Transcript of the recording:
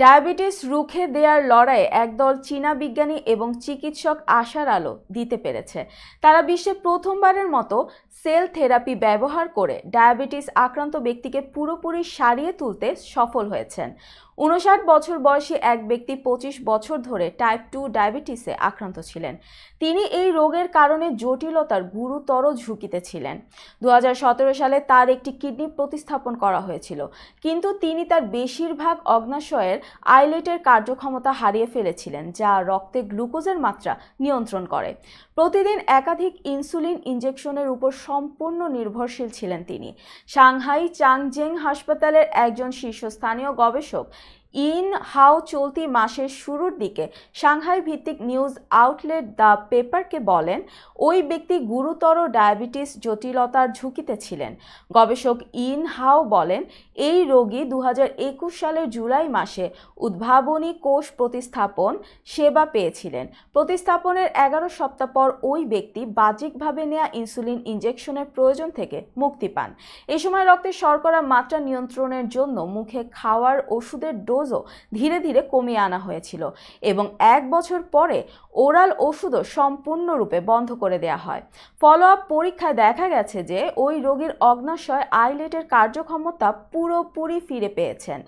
diabetes রুখে দেওয়ার লড়াইয়ে একদল চীনা বিজ্ঞানী এবং চিকিৎসক আশার আলো দিতে পেরেছে তারা বিশ্বে প্রথমবারের মতো সেল থেরাপি ব্যবহার করে ডায়াবেটিস আক্রান্ত ব্যক্তিকে পুরোপুরি সারিয়ে তুলতে সফল হয়েছেন উনষাট বছর বয়সী এক ব্যক্তি ২৫ বছর ধরে টাইপ টু ডায়াবেটিসে আক্রান্ত ছিলেন তিনি এই রোগের কারণে জটিলতার গুরুতর ঝুঁকিতে ছিলেন দু সালে তার একটি কিডনি প্রতিস্থাপন করা হয়েছিল কিন্তু তিনি তার বেশিরভাগ অগ্নাশয়ের আইলেটের কার্যক্ষমতা হারিয়ে ফেলেছিলেন যা রক্তে গ্লুকোজের মাত্রা নিয়ন্ত্রণ করে প্রতিদিন একাধিক ইনসুলিন ইঞ্জেকশনের উপর সম্পূর্ণ নির্ভরশীল ছিলেন তিনি সাংহাই চাংজেং হাসপাতালের একজন শীর্ষস্থানীয় গবেষক ইন হাও চলতি মাসের শুরুর দিকে সাংহাই ভিত্তিক নিউজ আউটলেট দ্য পেপারকে বলেন ওই ব্যক্তি গুরুতর ডায়াবেটিস জটিলতার ঝুঁকিতে ছিলেন গবেষক ইন হাও বলেন এই রোগী দু সালের জুলাই মাসে উদ্ভাবনী কোষ প্রতিস্থাপন সেবা পেয়েছিলেন প্রতিস্থাপনের এগারো সপ্তাহ পর ওই ব্যক্তি বাহ্যিকভাবে নেওয়া ইনসুলিন ইঞ্জেকশনের প্রয়োজন থেকে মুক্তি পান এ সময় রক্তে শর্করা মাত্রা নিয়ন্ত্রণের জন্য মুখে খাওয়ার ওষুধের ডো ডোজও ধীরে ধীরে কমিয়ে আনা হয়েছিল এবং এক বছর পরে ওরাল ওষুধও সম্পূর্ণরূপে বন্ধ করে দেয়া হয় ফলো আপ পরীক্ষায় দেখা গেছে যে ওই রোগীর অগ্নাশয় আইলেটের কার্যক্ষমতা পুরোপুরি ফিরে পেয়েছেন